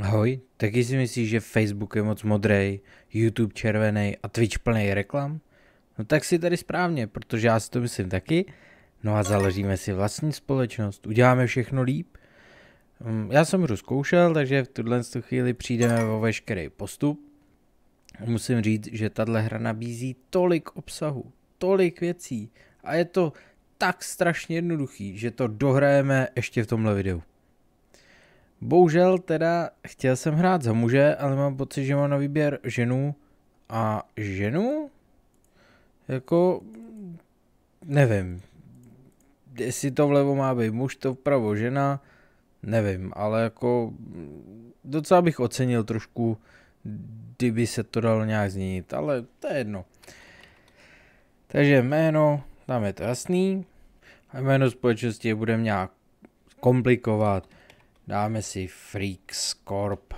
Ahoj, taky si myslíš, že Facebook je moc modrý, YouTube červený a Twitch plný reklam? No tak si tady správně, protože já si to myslím taky. No a založíme si vlastní společnost, uděláme všechno líp. Mm, já jsem hru zkoušel, takže v tuhle chvíli přijdeme o veškerý postup. Musím říct, že tahle hra nabízí tolik obsahu, tolik věcí a je to tak strašně jednoduchý, že to dohrajeme ještě v tomhle videu. Bohužel teda chtěl jsem hrát za muže, ale mám pocit, že mám na výběr ženu a ženu? Jako, nevím. Jestli to vlevo má být muž, to vpravo žena, nevím, ale jako docela bych ocenil trošku, kdyby se to dalo nějak změnit, ale to je jedno. Takže jméno, tam je to jasný, a jméno společnosti je budeme nějak komplikovat. Dáme si Freaks Corp.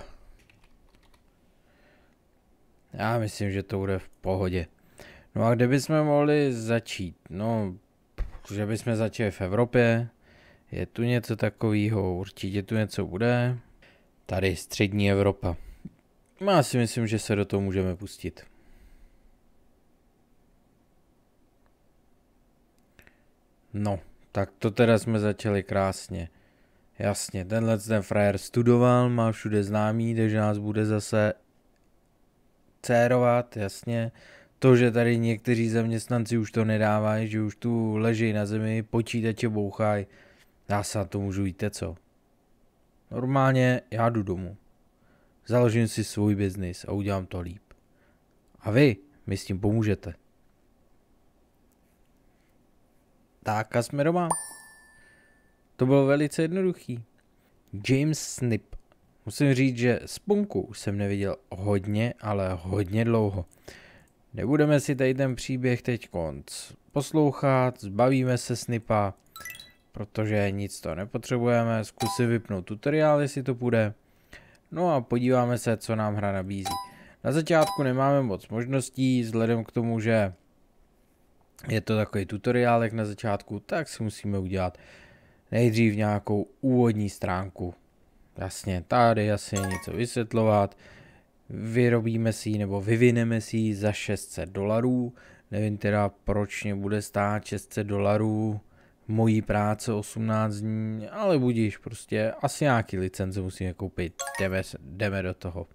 Já myslím, že to bude v pohodě. No a kde bychom mohli začít? No, že bychom začali v Evropě. Je tu něco takového, určitě tu něco bude. Tady střední Evropa. No, já si myslím, že se do toho můžeme pustit. No, tak to teda jsme začali krásně. Jasně, tenhle ten frajer studoval, má všude známý, takže nás bude zase cérovat, jasně. To, že tady někteří zaměstnanci už to nedávají, že už tu leží na zemi, počítače bouchají, já se na to můžu, víte co. Normálně já jdu domů. Založím si svůj biznis a udělám to líp. A vy mi s tím pomůžete. Tak a jsme doma. To bylo velice jednoduchý. James Snip. Musím říct, že Spunku už jsem neviděl hodně, ale hodně dlouho. Nebudeme si tady ten příběh teď konc poslouchat, zbavíme se Snipa, protože nic to nepotřebujeme, zkusím vypnout tutoriál, jestli to půjde. No a podíváme se, co nám hra nabízí. Na začátku nemáme moc možností, vzhledem k tomu, že je to takový tutoriálek na začátku, tak si musíme udělat nejdřív nějakou úvodní stránku. Jasně, tady asi něco vysvětlovat. Vyrobíme si ji nebo vyvineme si ji za 600 dolarů. Nevím teda, proč mě bude stát 600 dolarů mojí práce 18 dní, ale budíš, prostě asi nějaký licence musíme koupit, jdeme, jdeme do toho.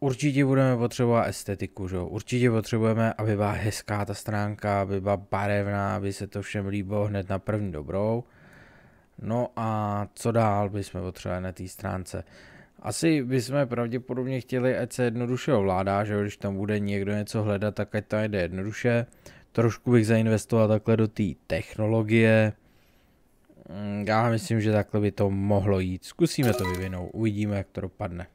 Určitě budeme potřebovat estetiku, že? určitě potřebujeme, aby byla hezká ta stránka, aby byla barevná, aby se to všem líbilo hned na první dobrou. No a co dál bychom potřebovali na té stránce? Asi bychom pravděpodobně chtěli, ať se jednoduše ovládá, že když tam bude někdo něco hledat, tak ať to jde jednoduše. Trošku bych zainvestoval takhle do té technologie. Mm, já myslím, že takhle by to mohlo jít. Zkusíme to vyvinout, uvidíme, jak to dopadne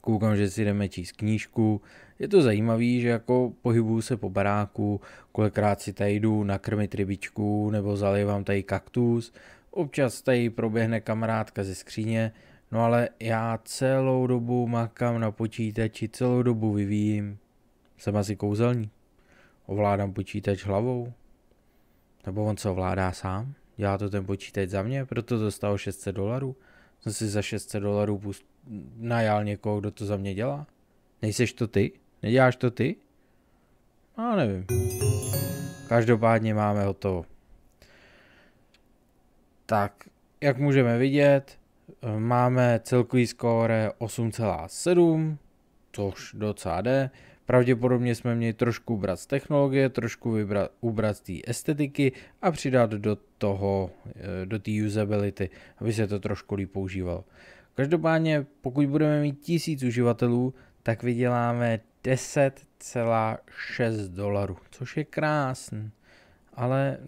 koukám, že si jdeme číst knížku. Je to zajímavé, že jako pohybuju se po baráku, kolikrát si tady jdu nakrmit rybičku nebo zalivám tady kaktus, občas tady proběhne kamarádka ze skříně, no ale já celou dobu makám na počítači, celou dobu vyvíjím. Jsem asi kouzelní. Ovládám počítač hlavou. Nebo on se ovládá sám. Dělá to ten počítač za mě, proto to stalo 600 dolarů. Jsem si za 600 dolarů najal někoho, kdo to za mě dělá? Nejseš to ty? Neděláš to ty? Já no, nevím. Každopádně máme hotovo. Tak, jak můžeme vidět, máme celkový skóre 8,7, což docela jde. Pravděpodobně jsme měli trošku ubrat z technologie, trošku vybrat, ubrat z té estetiky a přidat do toho, e, do té usability, aby se to trošku líp používalo. Každopádně, pokud budeme mít 1000 uživatelů, tak vyděláme 10,6 dolarů, což je krásný. Ale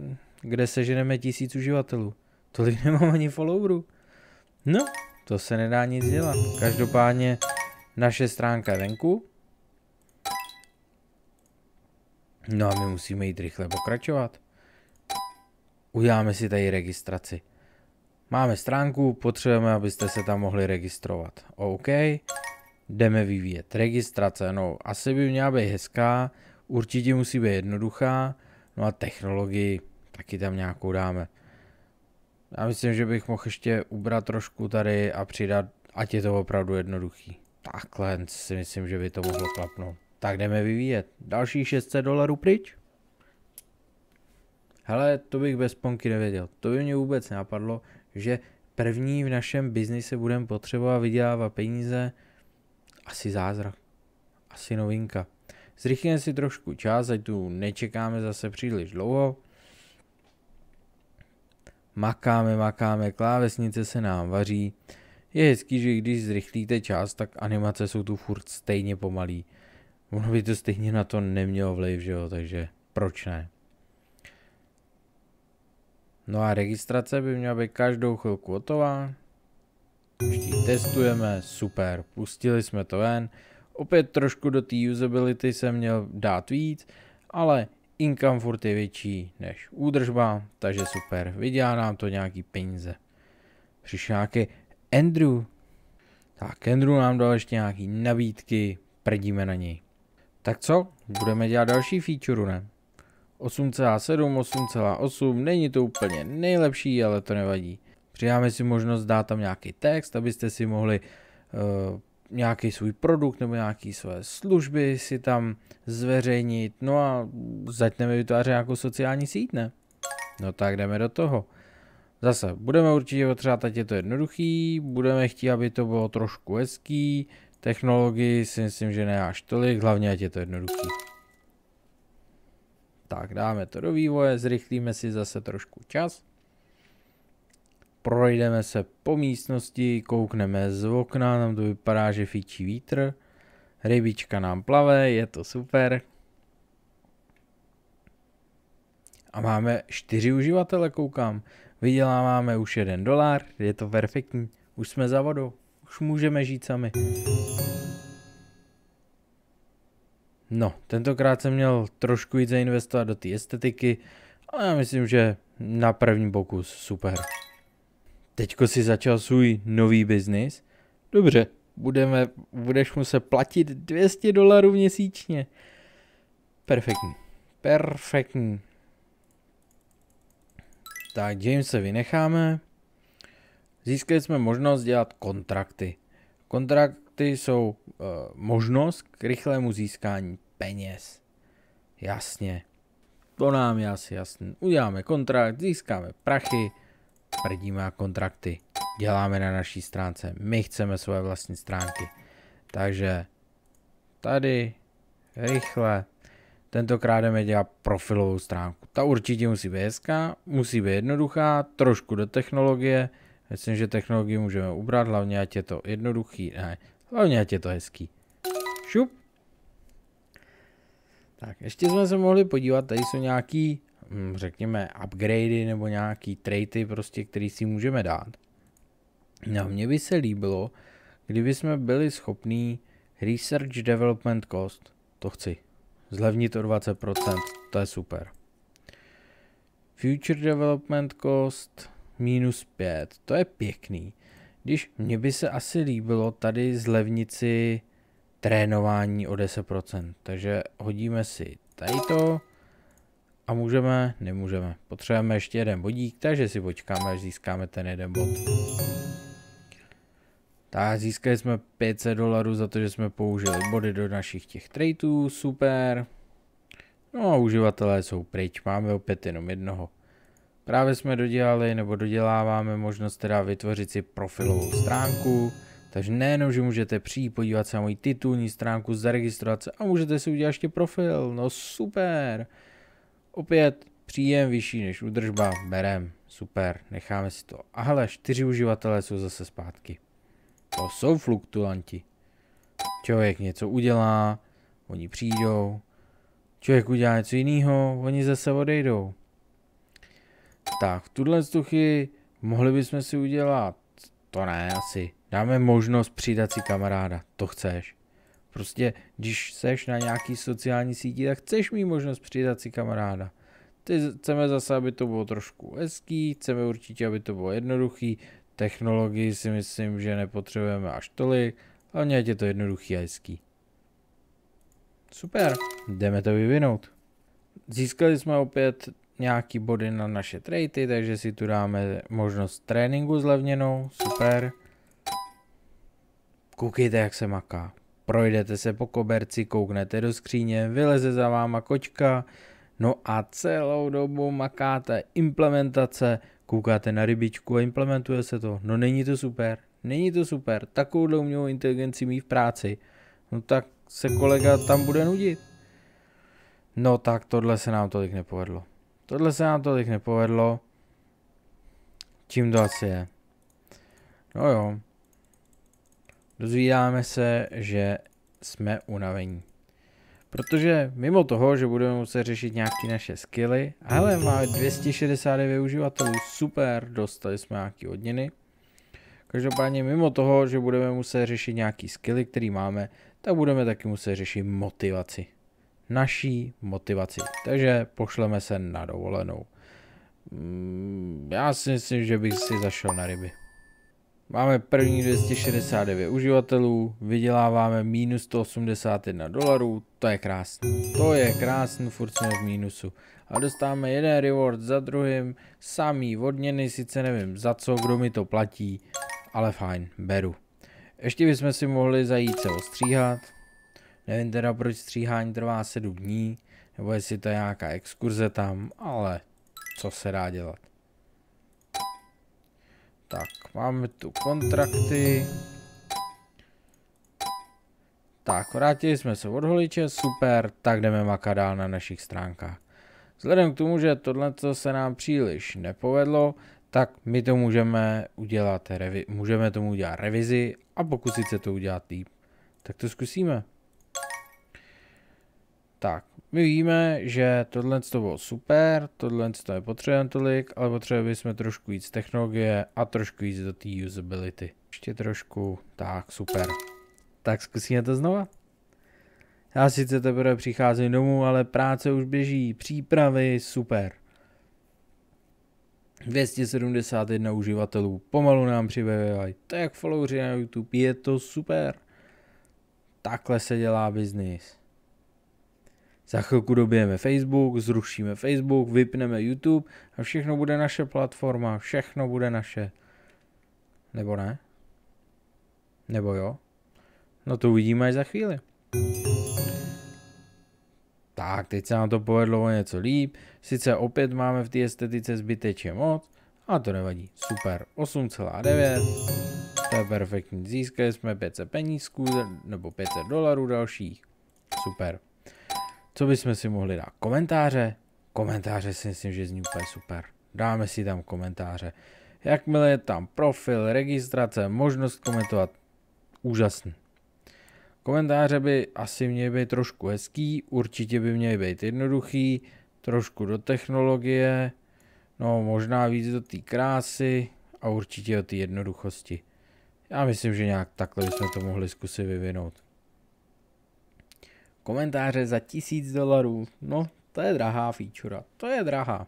kde seženeme 1000 uživatelů? Tolik nemám ani followerů. No, to se nedá nic dělat. Každopádně naše stránka je venku. No a my musíme jít rychle pokračovat. Uděláme si tady registraci. Máme stránku, potřebujeme, abyste se tam mohli registrovat. OK, jdeme vyvíjet. Registrace, no asi by měla být hezká, určitě musí být jednoduchá, no a technologii taky tam nějakou dáme. Já myslím, že bych mohl ještě ubrat trošku tady a přidat, ať je to opravdu jednoduchý. Takhle si myslím, že by to mohlo klapnout. Tak jdeme vyvíjet. Další 600 dolarů pryč. Hele, to bych bez ponky nevěděl. To by mě vůbec nenapadlo, že první v našem biznise budeme potřebovat vydělávat peníze, asi zázrak, asi novinka. Zrychlíme si trošku čas, ať tu nečekáme zase příliš dlouho. Makáme, makáme, klávesnice se nám vaří. Je hezký, že když zrychlíte čas, tak animace jsou tu furt stejně pomalý. Ono by to stejně na to nemělo vliv, že jo, takže proč ne? No a registrace by měla být každou chvilku hotová. testujeme, super, pustili jsme to ven. Opět trošku do té usability jsem měl dát víc, ale income furt je větší než údržba, takže super, vydělá nám to nějaký peníze. Přišel nějaký Andrew. Tak Andrew nám dal ještě nějaký nabídky, prdíme na něj. Tak co, budeme dělat další feature, ne? 8,7, 8,8, není to úplně nejlepší, ale to nevadí. Přidáme si možnost dát tam nějaký text, abyste si mohli uh, nějaký svůj produkt nebo nějaké své služby si tam zveřejnit, no a začneme vytvářet nějakou sociální síť, ne? No tak jdeme do toho. Zase, budeme určitě potřebovat, ať je to jednoduchý, budeme chtít, aby to bylo trošku hezký, technologii si myslím, že ne až tolik, hlavně ať je to jednoduchý tak dáme to do vývoje, zrychlíme si zase trošku čas. Projdeme se po místnosti, koukneme z okna, nám to vypadá, že fičí vítr. Rybička nám plave, je to super. A máme čtyři uživatele, koukám. Vyděláváme už jeden dolar, je to perfektní. Už jsme za vodou, už můžeme žít sami. No, tentokrát jsem měl trošku víc zainvestovat do té estetiky, ale já myslím, že na první pokus super. Teďko si začal svůj nový biznis? Dobře, budeme, budeš muset platit 200 dolarů měsíčně. Perfektní, perfektní. Tak, James se vynecháme. Získali jsme možnost dělat kontrakty. Kontrakt ty jsou uh, možnost k rychlému získání peněz. Jasně. To nám je asi jasné. Uděláme kontrakt, získáme prachy, prdíme a kontrakty. Děláme na naší stránce. My chceme své vlastní stránky. Takže tady rychle. Tentokrát jdeme dělat profilovou stránku. Ta určitě musí být hezká, musí být jednoduchá, trošku do technologie. Myslím, že technologii můžeme ubrat, hlavně ať je to jednoduchý. Ne, Hlavně je to hezký. Šup. Tak, ještě jsme se mohli podívat, tady jsou nějaký, hm, řekněme, upgradey nebo nějaký traity prostě, který si můžeme dát. No, mně by se líbilo, kdyby jsme byli schopní Research Development Cost, to chci, zlevnit o 20%, to je super. Future Development Cost minus 5, to je pěkný. Když mně by se asi líbilo tady zlevnit trénování o 10%, takže hodíme si tady to a můžeme, nemůžeme. Potřebujeme ještě jeden bodík, takže si počkáme, až získáme ten jeden bod. Tak získali jsme 500 dolarů za to, že jsme použili body do našich těch tradeů, super. No a uživatelé jsou pryč, máme opět jenom jednoho. Právě jsme dodělali nebo doděláváme možnost teda vytvořit si profilovou stránku, takže nejenom, že můžete přijít podívat se na moji titulní stránku, zaregistrovat se a můžete si udělat ještě profil, no super. Opět příjem vyšší než udržba, berem, super, necháme si to. A hele, čtyři uživatelé jsou zase zpátky. To jsou fluktuanti. Člověk něco udělá, oni přijdou, člověk udělá něco jiného, oni zase odejdou. Tak, tuhle vzduchy mohli bychom si udělat... To ne, asi. Dáme možnost přidat si kamaráda. To chceš. Prostě, když seš na nějaký sociální síti, tak chceš mít možnost přidat si kamaráda. Ty chceme zase, aby to bylo trošku hezký, chceme určitě, aby to bylo jednoduchý. Technologii si myslím, že nepotřebujeme až tolik, ale mějte je to jednoduchý a hezký. Super, jdeme to vyvinout. Získali jsme opět nějaký body na naše trady, takže si tu dáme možnost tréninku zlevněnou, super. Koukejte, jak se maká. Projdete se po koberci, kouknete do skříně, vyleze za váma kočka, no a celou dobu makáte implementace, koukáte na rybičku a implementuje se to. No není to super, není to super, takovou umělou inteligenci mít v práci. No tak se kolega tam bude nudit. No tak tohle se nám tolik nepovedlo. Tohle se nám tolik nepovedlo. Čím to asi je? No jo. Dozvídáme se, že jsme unavení. Protože mimo toho, že budeme muset řešit nějaké naše skilly, ale máme 269 uživatelů, super, dostali jsme nějaké odměny. Každopádně mimo toho, že budeme muset řešit nějaké skilly, které máme, tak budeme taky muset řešit motivaci naší motivaci. Takže pošleme se na dovolenou. Mm, já si myslím, že bych si zašel na ryby. Máme první 269 uživatelů, vyděláváme minus 181 dolarů, to je krásný. To je krásný, furt jsme v mínusu. A dostáváme jeden reward za druhým, samý odměny, sice nevím za co, kdo mi to platí, ale fajn, beru. Ještě bychom si mohli zajít se ostříhat, Nevím teda, proč stříhání trvá 7 dní, nebo jestli to je nějaká exkurze tam, ale co se dá dělat. Tak, máme tu kontrakty. Tak, vrátili jsme se od holiče, super, tak jdeme makat dál na našich stránkách. Vzhledem k tomu, že tohle se nám příliš nepovedlo, tak my to můžeme udělat, můžeme tomu udělat revizi a pokusit se to udělat líp. Tak to zkusíme. Tak, my víme, že tohle to bylo super, tohle to nepotřebujeme tolik, ale potřebovali jsme trošku víc technologie a trošku víc do té usability. Ještě trošku, tak super. Tak zkusíme to znova. Já sice teprve přicházím domů, ale práce už běží, přípravy, super. 271 uživatelů, pomalu nám přibývají, to je jak followři na YouTube, je to super. Takhle se dělá biznis. Za chvilku dobijeme Facebook, zrušíme Facebook, vypneme YouTube a všechno bude naše platforma, všechno bude naše. Nebo ne? Nebo jo? No to uvidíme až za chvíli. Tak, teď se nám to povedlo o něco líp. Sice opět máme v té estetice zbytečně moc, a to nevadí. Super, 8,9. To je perfektní. Získali jsme 500 penízků, nebo 500 dolarů dalších. Super. Co bychom si mohli dát? Komentáře? Komentáře si myslím, že zní úplně super. Dáme si tam komentáře. Jakmile je tam profil, registrace, možnost komentovat. Úžasný. Komentáře by asi měly být trošku hezký, určitě by měly být jednoduchý, trošku do technologie, no možná víc do té krásy a určitě do té jednoduchosti. Já myslím, že nějak takhle bychom to mohli zkusit vyvinout. Komentáře za tisíc dolarů. No, to je drahá feature. To je drahá.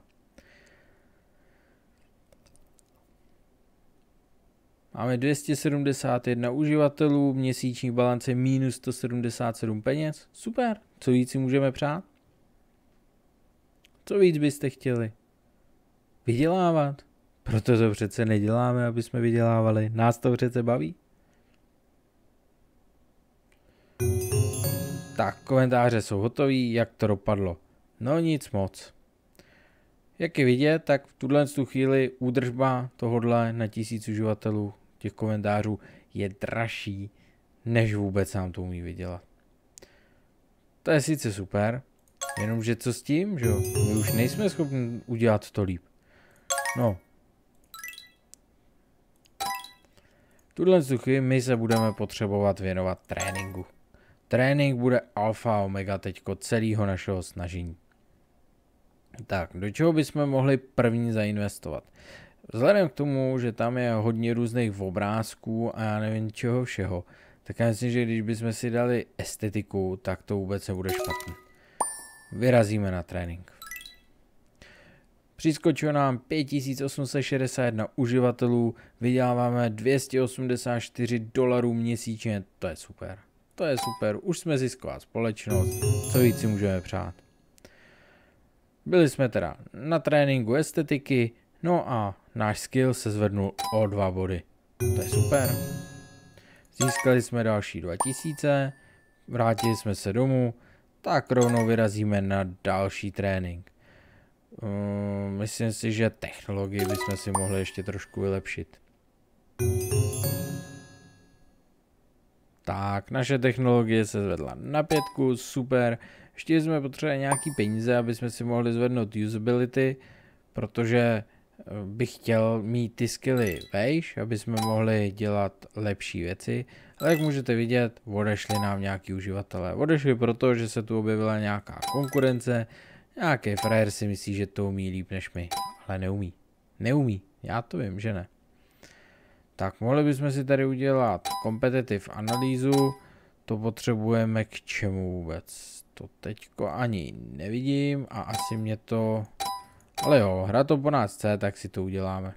Máme 271 uživatelů, měsíční balance minus 177 peněz. Super, co víc si můžeme přát? Co víc byste chtěli? Vydělávat? Proto to přece neděláme, aby jsme vydělávali. Nás to přece baví. Tak, komentáře jsou hotový, jak to dopadlo. No nic moc. Jak je vidět, tak v tuhle tu chvíli údržba tohodle na tisíc uživatelů těch komentářů je dražší, než vůbec nám to umí vydělat. To je sice super, jenomže co s tím, že jo? My už nejsme schopni udělat to líp. No. tuhle chvíli my se budeme potřebovat věnovat tréninku. Trénink bude alfa omega teďko celého našeho snažení. Tak, do čeho bychom mohli první zainvestovat? Vzhledem k tomu, že tam je hodně různých obrázků a já nevím čeho všeho, tak já myslím, že když bychom si dali estetiku, tak to vůbec nebude špatný. Vyrazíme na trénink. Přiskočilo nám 5861 uživatelů, vyděláváme 284 dolarů měsíčně, to je super. To je super, už jsme zisková společnost, co víc si můžeme přát. Byli jsme teda na tréninku estetiky, no a náš skill se zvednul o dva body. To je super. Získali jsme další 2000, vrátili jsme se domů, tak rovnou vyrazíme na další trénink. Mm, myslím si, že technologii bychom si mohli ještě trošku vylepšit. Tak, naše technologie se zvedla na pětku, super. Ještě jsme potřebovali nějaký peníze, aby jsme si mohli zvednout usability, protože eh, bych chtěl mít ty skilly vejš, aby jsme mohli dělat lepší věci. Ale jak můžete vidět, odešli nám nějaký uživatelé. Odešli proto, že se tu objevila nějaká konkurence, nějaký frajer si myslí, že to umí líp než my, ale neumí. Neumí, já to vím, že ne. Tak mohli bychom si tady udělat competitive analýzu. To potřebujeme k čemu vůbec? To teďko ani nevidím a asi mě to... Ale jo, hra to po nás chce, tak si to uděláme.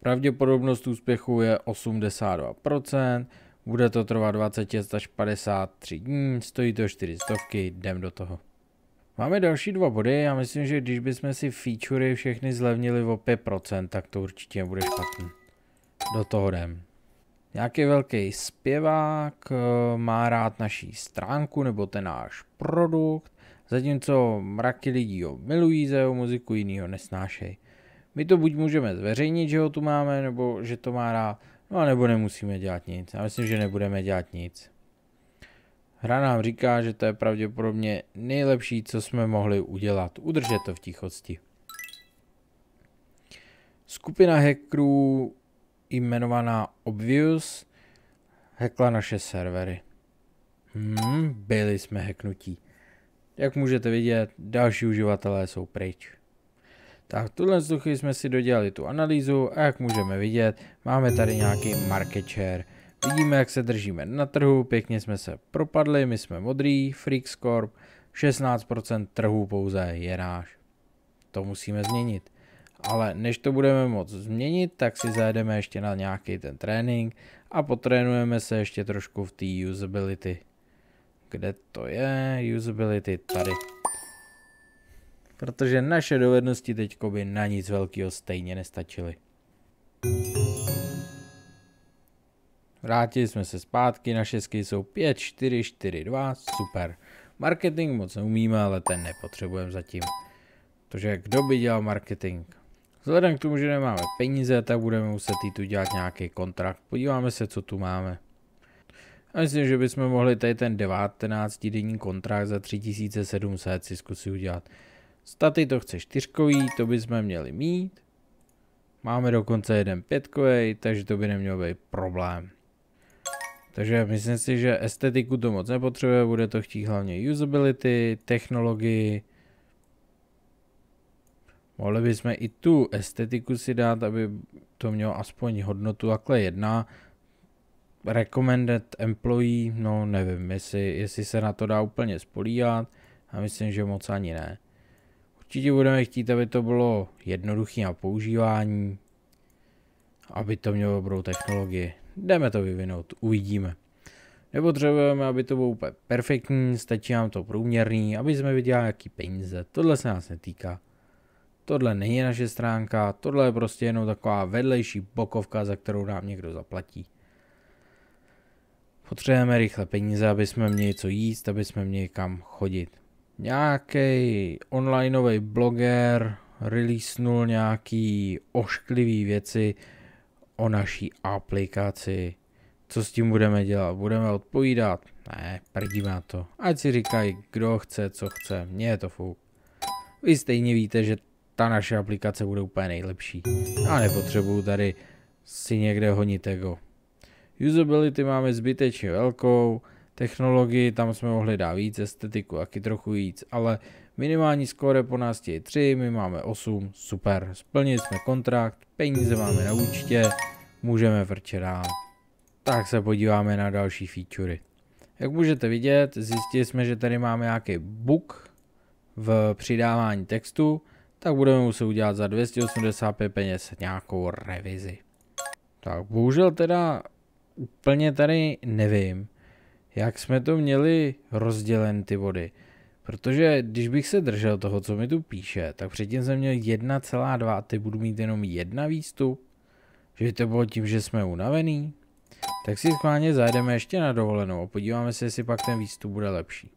Pravděpodobnost úspěchu je 82%, bude to trvat 26 až 53 dní, stojí to 4 stovky, jdem do toho. Máme další dva body, já myslím, že když bychom si featurey všechny zlevnili o 5%, tak to určitě bude špatný. Do toho jdem. Nějaký velký zpěvák eh, má rád naší stránku nebo ten náš produkt, zatímco mraky lidí ho milují za jeho muziku, jiný ho nesnášej. My to buď můžeme zveřejnit, že ho tu máme, nebo že to má rád, no a nebo nemusíme dělat nic. Já myslím, že nebudeme dělat nic. Hra nám říká, že to je pravděpodobně nejlepší, co jsme mohli udělat. Udržet to v tichosti. Skupina hackerů jmenovaná Obvious hackla naše servery. Hmm, byli jsme hacknutí. Jak můžete vidět, další uživatelé jsou pryč. Tak v tuhle jsme si dodělali tu analýzu a jak můžeme vidět, máme tady nějaký market share. Vidíme, jak se držíme na trhu, pěkně jsme se propadli, my jsme modrý, Freaks Corp, 16% trhu pouze je náš. To musíme změnit. Ale než to budeme moc změnit, tak si zajedeme ještě na nějaký ten trénink a potrénujeme se ještě trošku v té usability. Kde to je? Usability tady. Protože naše dovednosti teď by na nic velkého stejně nestačily. Vrátili jsme se zpátky, na šestky jsou 5, 4, 4, 2, super. Marketing moc neumíme, ale ten nepotřebujeme zatím. Protože kdo by dělal marketing? Vzhledem k tomu, že nemáme peníze, tak budeme muset jít tu dělat nějaký kontrakt. Podíváme se, co tu máme. A myslím, že bychom mohli tady ten 19-denní kontrakt za 3700 si zkusit udělat. Staty to chce čtyřkový, to bychom měli mít. Máme dokonce jeden pětkový, takže to by nemělo být problém. Takže myslím si, že estetiku to moc nepotřebuje, bude to chtít hlavně usability, technologii. Mohli bychom i tu estetiku si dát, aby to mělo aspoň hodnotu takhle jedna. Recommended employee, no nevím, jestli, jestli se na to dá úplně spolíhat. A myslím, že moc ani ne. Určitě budeme chtít, aby to bylo jednoduché na používání, aby to mělo dobrou technologii. Jdeme to vyvinout, uvidíme. Nepotřebujeme, aby to bylo úplně perfektní, stačí nám to průměrný, aby jsme vydělali jaký peníze. Tohle se nás netýká. Tohle není naše stránka, tohle je prostě jenom taková vedlejší bokovka, za kterou nám někdo zaplatí. Potřebujeme rychle peníze, aby jsme měli co jíst, aby jsme měli kam chodit. Nějaký onlineový bloger releasenul nějaký ošklivý věci, o naší aplikaci. Co s tím budeme dělat? Budeme odpovídat? Ne, prdíme má to. Ať si říkají, kdo chce, co chce. Mně je to fuk. Vy stejně víte, že ta naše aplikace bude úplně nejlepší. A nepotřebuju tady si někde honit ego. Usability máme zbytečně velkou, technologii tam jsme mohli dát víc, estetiku taky trochu víc, ale Minimální skóre po nás je 3, my máme 8, super. Splnili jsme kontrakt, peníze máme na účtě, můžeme vrčet dál. Tak se podíváme na další featurey. Jak můžete vidět, zjistili jsme, že tady máme nějaký bug v přidávání textu, tak budeme muset udělat za 285 peněz nějakou revizi. Tak bohužel teda úplně tady nevím, jak jsme to měli rozdělen ty vody. Protože když bych se držel toho, co mi tu píše, tak předtím jsem měl 1,2 a ty budu mít jenom jedna výstup. Že to bylo tím, že jsme unavený. Tak si schválně zajdeme ještě na dovolenou a podíváme se, jestli pak ten výstup bude lepší.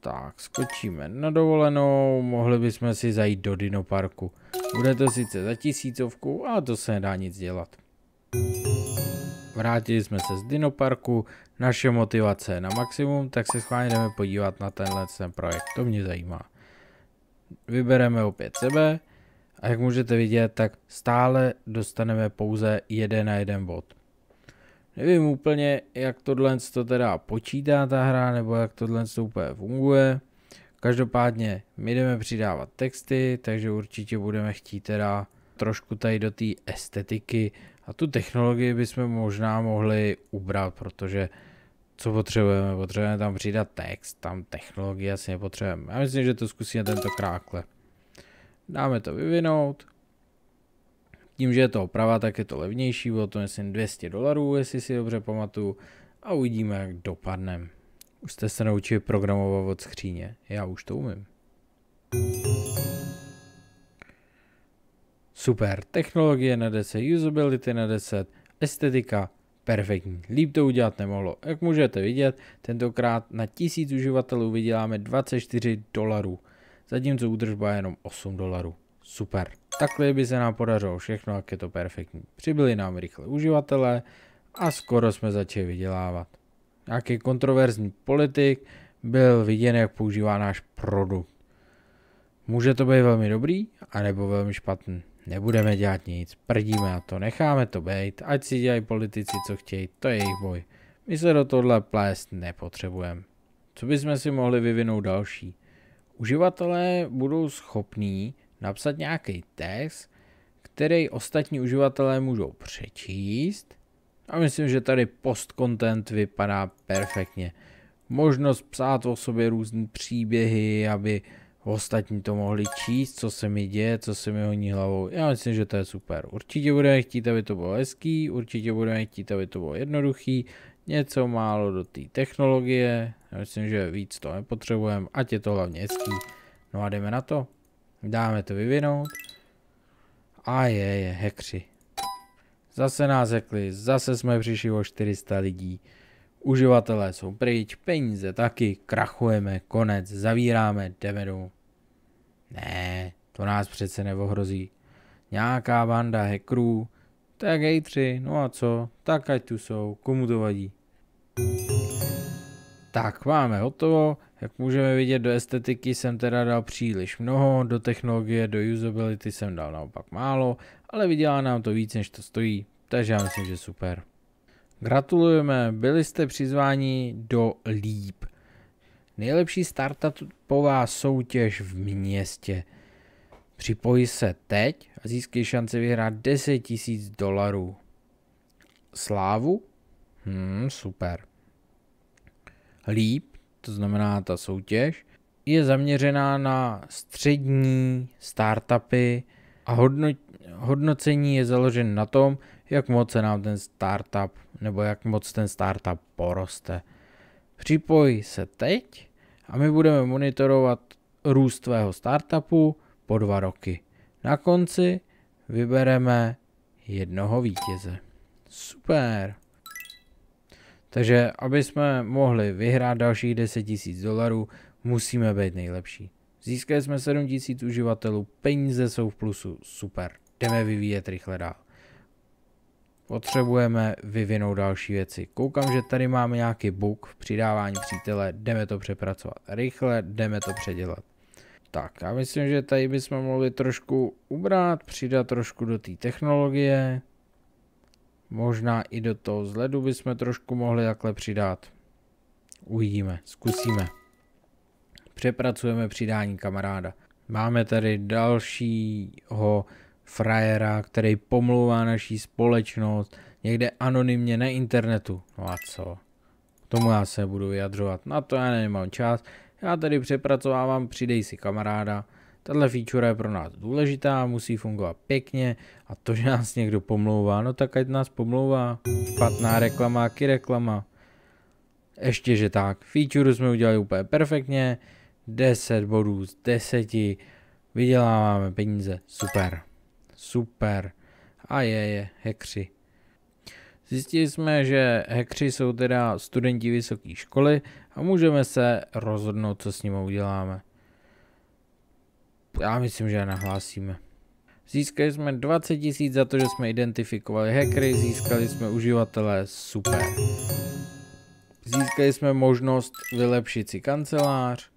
Tak, skočíme na dovolenou, mohli bychom si zajít do Dinoparku. Bude to sice za tisícovku, ale to se nedá nic dělat. Vrátili jsme se z Dinoparku, naše motivace na maximum, tak se schválně jdeme podívat na tenhle ten projekt, to mě zajímá. Vybereme opět sebe a jak můžete vidět, tak stále dostaneme pouze jeden na jeden bod. Nevím úplně, jak tohle to teda počítá ta hra, nebo jak tohle to úplně funguje. Každopádně my jdeme přidávat texty, takže určitě budeme chtít teda trošku tady do té estetiky a tu technologii bychom možná mohli ubrat, protože co potřebujeme? Potřebujeme tam přidat text, tam technologii asi nepotřebujeme. Já myslím, že to zkusíme tento krákle. Dáme to vyvinout. Tím, že je to oprava, tak je to levnější, bylo to myslím 200 dolarů, jestli si dobře pamatuju. A uvidíme, jak dopadne. Už jste se naučili programovat od skříně. Já už to umím. Super, technologie na 10, usability na 10, estetika perfektní. Líp to udělat nemohlo. Jak můžete vidět, tentokrát na 1000 uživatelů vyděláme 24 dolarů, zatímco údržba je jenom 8 dolarů. Super. Takhle by se nám podařilo všechno, jak je to perfektní. Přibyli nám rychle uživatelé a skoro jsme začali vydělávat. Nějaký kontroverzní politik byl viděn, jak používá náš produkt. Může to být velmi dobrý, anebo velmi špatný. Nebudeme dělat nic, prdíme na to, necháme to být, ať si dělají politici, co chtějí, to je jejich boj. My se do tohle plést nepotřebujeme. Co bychom si mohli vyvinout další? Uživatelé budou schopní napsat nějaký text, který ostatní uživatelé můžou přečíst. A myslím, že tady post content vypadá perfektně. Možnost psát o sobě různé příběhy, aby ostatní to mohli číst, co se mi děje, co se mi honí hlavou. Já myslím, že to je super. Určitě budeme chtít, aby to bylo hezký, určitě budeme chtít, aby to bylo jednoduchý, něco málo do té technologie, já myslím, že víc to nepotřebujeme, ať je to hlavně hezký. No a jdeme na to. Dáme to vyvinout. A je, je, hekři. Zase nás hekli, zase jsme přišli o 400 lidí. Uživatelé jsou pryč, peníze taky, krachujeme, konec, zavíráme, jdeme domů. Ne, to nás přece neohrozí. Nějaká banda hackerů, tak tři, no a co, tak ať tu jsou, komu to vadí. Tak, máme hotovo. Jak můžeme vidět, do estetiky jsem teda dal příliš mnoho, do technologie, do usability jsem dal naopak málo, ale vydělá nám to víc, než to stojí, takže já myslím, že super. Gratulujeme, byli jste přizváni do Líp. Nejlepší startupová soutěž v městě. Připoj se teď a získej šanci vyhrát 10 000 dolarů. Slávu? Hmm, super. Líp, to znamená ta soutěž, je zaměřená na střední startupy a hodnocení je založen na tom, jak moc se nám ten startup, nebo jak moc ten startup poroste. Připoj se teď a my budeme monitorovat růst tvého startupu po dva roky. Na konci vybereme jednoho vítěze. Super. Takže aby jsme mohli vyhrát dalších 10 000 dolarů, musíme být nejlepší. Získali jsme 7 000 uživatelů, peníze jsou v plusu, super. Jdeme vyvíjet rychle dál. Potřebujeme vyvinout další věci. Koukám, že tady máme nějaký bug v přidávání přítele. Jdeme to přepracovat. Rychle jdeme to předělat. Tak, já myslím, že tady bychom mohli trošku ubrat, přidat trošku do té technologie. Možná i do toho zledu bychom trošku mohli takhle přidat. Uvidíme, zkusíme. Přepracujeme přidání kamaráda. Máme tady dalšího frajera, který pomlouvá naší společnost někde anonymně na internetu. No a co? K tomu já se budu vyjadřovat. Na to já nemám čas. Já tady přepracovávám Přidej si kamaráda. Tato feature je pro nás důležitá, musí fungovat pěkně a to, že nás někdo pomlouvá, no tak ať nás pomlouvá. Špatná reklama, ký reklama. Ještě že tak, feature jsme udělali úplně perfektně, 10 bodů z 10, vyděláváme peníze, super. Super. A je, je, hekři. Zjistili jsme, že hekři jsou teda studenti vysoké školy a můžeme se rozhodnout, co s nimi uděláme. Já myslím, že je nahlásíme. Získali jsme 20 tisíc za to, že jsme identifikovali hackery, získali jsme uživatele, super. Získali jsme možnost vylepšit si kancelář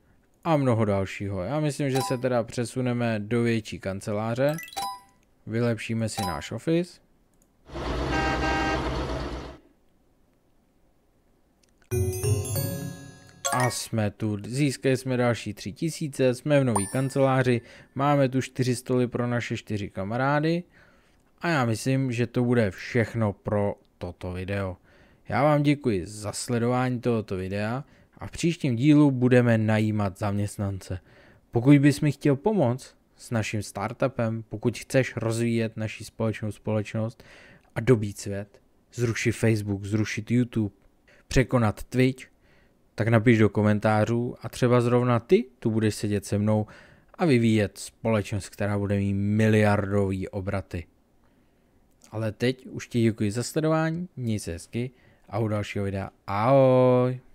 a mnoho dalšího. Já myslím, že se teda přesuneme do větší kanceláře. Vylepšíme si náš office. A jsme tu, získali jsme další 3000, jsme v nový kanceláři, máme tu 4 stoly pro naše 4 kamarády a já myslím, že to bude všechno pro toto video. Já vám děkuji za sledování tohoto videa a v příštím dílu budeme najímat zaměstnance. Pokud bys mi chtěl pomoct, s naším startupem, pokud chceš rozvíjet naši společnou společnost a dobít svět, zrušit Facebook, zrušit YouTube, překonat Twitch, tak napiš do komentářů a třeba zrovna ty tu budeš sedět se mnou a vyvíjet společnost, která bude mít miliardový obraty. Ale teď už ti děkuji za sledování, měj se hezky a u dalšího videa ahoj!